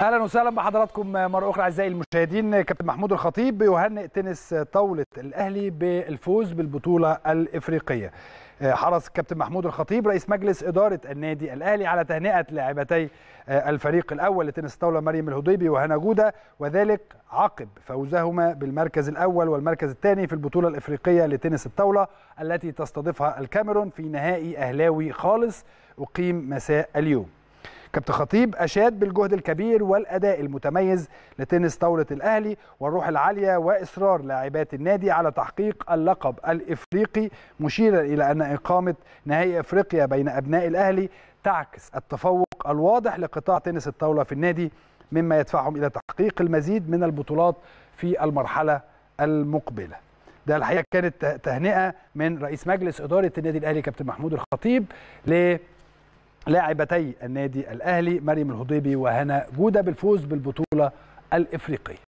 اهلا وسهلا بحضراتكم مره اخرى اعزائي المشاهدين كابتن محمود الخطيب يهنئ تنس طاوله الاهلي بالفوز بالبطوله الافريقيه حرص كابتن محمود الخطيب رئيس مجلس اداره النادي الاهلي على تهنئه لاعبتي الفريق الاول لتنس الطاوله مريم الهضيبي وهنا جوده وذلك عقب فوزهما بالمركز الاول والمركز الثاني في البطوله الافريقيه لتنس الطاوله التي تستضيفها الكاميرون في نهائي اهلاوي خالص اقيم مساء اليوم كابتن خطيب أشاد بالجهد الكبير والأداء المتميز لتنس طاولة الأهلي والروح العالية وإصرار لاعبات النادي على تحقيق اللقب الإفريقي مشيرا إلى أن إقامة نهائي إفريقيا بين أبناء الأهلي تعكس التفوق الواضح لقطاع تنس الطاولة في النادي مما يدفعهم إلى تحقيق المزيد من البطولات في المرحلة المقبلة ده الحقيقة كانت تهنئة من رئيس مجلس إدارة النادي الأهلي كابتن محمود الخطيب ل لاعبتي النادي الاهلي مريم الهضيبي وهنا جوده بالفوز بالبطوله الافريقيه